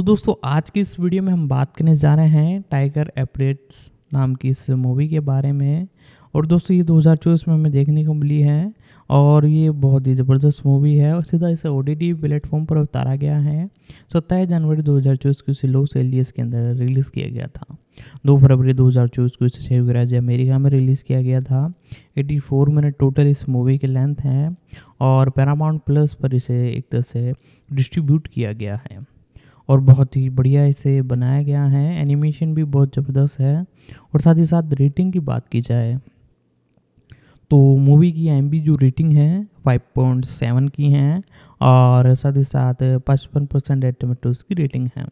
तो दोस्तों आज की इस वीडियो में हम बात करने जा रहे हैं टाइगर एपरेट्स नाम की इस मूवी के बारे में और दोस्तों ये 2024 में हमें देखने को मिली है और ये बहुत ही ज़बरदस्त मूवी है और सीधा इसे ओ टी प्लेटफॉर्म पर उतारा गया है सत्ताईस जनवरी 2024 को इसे लॉस एलियस के अंदर रिलीज़ किया गया था दो फरवरी 2024 को इसे संयुक्त राज्य अमेरिका में रिलीज़ किया गया था 84 मिनट टोटल इस मूवी की लेंथ है और पैरामाउंट प्लस पर इसे एक तरह से डिस्ट्रीब्यूट किया गया है और बहुत ही बढ़िया इसे बनाया गया है एनिमेशन भी बहुत ज़बरदस्त है और साथ ही साथ रेटिंग की बात की जाए तो मूवी की एम जो रेटिंग है फाइव पॉइंट सेवन की हैं और साथ ही साथ पचपन परसेंट एट टमेटोज़ की रेटिंग है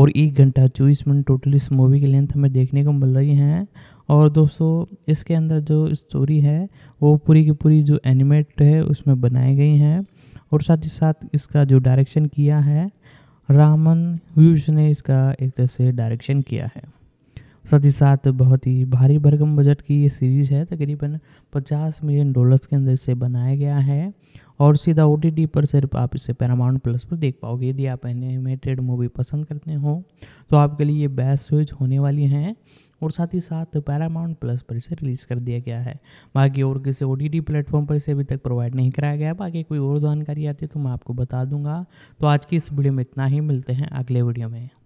और एक घंटा चौबीस मिनट टोटल इस मूवी की लेंथ हमें देखने को मिल रही है और दोस्तों इसके अंदर जो स्टोरी है वो पूरी की पूरी जो एनिमेट है उसमें बनाई गई हैं और साथ ही साथ इसका जो डायरेक्शन किया है रामन व्यूज ने इसका एक तरह से डायरेक्शन किया है साथ ही साथ बहुत ही भारी भरकम बजट की ये सीरीज़ है तकरीबन 50 मिलियन डॉलर्स के अंदर इसे बनाया गया है और सीधा ओ पर सिर्फ आप इसे पैरामाउंट प्लस पर देख पाओगे यदि आप एनिमेटेड मूवी पसंद करते हो तो आपके लिए ये बेस्ट स्विच होने वाली हैं और साथ ही साथ पैरामाउंट प्लस पर इसे रिलीज़ कर दिया गया है बाकी और किसी ओ टी प्लेटफॉर्म पर इसे अभी तक प्रोवाइड नहीं कराया गया बाकी कोई और जानकारी आती है तो मैं आपको बता दूंगा तो आज की इस वीडियो में इतना ही मिलते हैं अगले वीडियो में